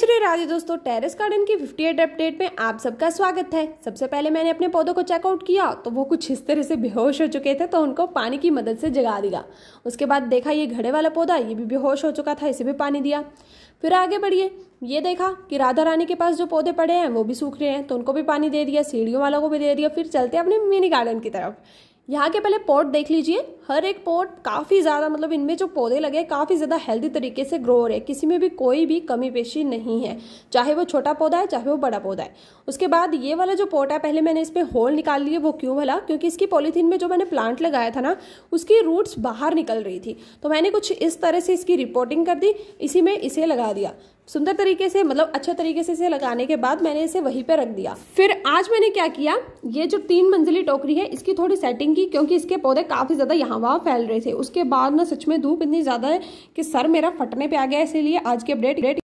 श्री राजे दोस्तों terrace garden की 58 update में आप सबका स्वागत है सबसे पहले मैंने अपने पौधों को चेकआउट किया तो वो कुछ इस तरह से बेहोश हो चुके थे तो उनको पानी की मदद से जगा दिया उसके बाद देखा ये घड़े वाला पौधा ये भी बेहोश हो चुका था इसे भी पानी दिया फिर आगे बढ़िए ये देखा कि राधा रानी के पास जो पौधे पड़े हैं वो भी सूख रहे हैं तो उनको भी पानी दे दिया सीढ़ियों वालों को भी दे दिया फिर चलते अपने मिनी गार्डन की तरफ यहाँ के पहले पॉट देख लीजिए हर एक पॉट काफ़ी ज़्यादा मतलब इनमें जो पौधे लगे काफ़ी ज़्यादा हेल्दी तरीके से ग्रो हो रहे हैं किसी में भी कोई भी कमी पेशी नहीं है चाहे वो छोटा पौधा है चाहे वो बड़ा पौधा है उसके बाद ये वाला जो पॉट है पहले मैंने इस पर होल निकाल लिए वो क्यों भला क्योंकि इसकी पॉलीथीन में जो मैंने प्लांट लगाया था ना उसकी रूट्स बाहर निकल रही थी तो मैंने कुछ इस तरह से इसकी रिपोर्टिंग कर दी इसी में इसे लगा दिया सुंदर तरीके से मतलब अच्छे तरीके से इसे लगाने के बाद मैंने इसे वहीं पर रख दिया फिर आज मैंने क्या किया ये जो तीन मंजिली टोकरी है इसकी थोड़ी सेटिंग की क्योंकि इसके पौधे काफ़ी ज़्यादा यहाँ वहाँ फैल रहे थे उसके बाद ना सच में धूप इतनी ज़्यादा है कि सर मेरा फटने पर आ गया इसीलिए आज की अपडेट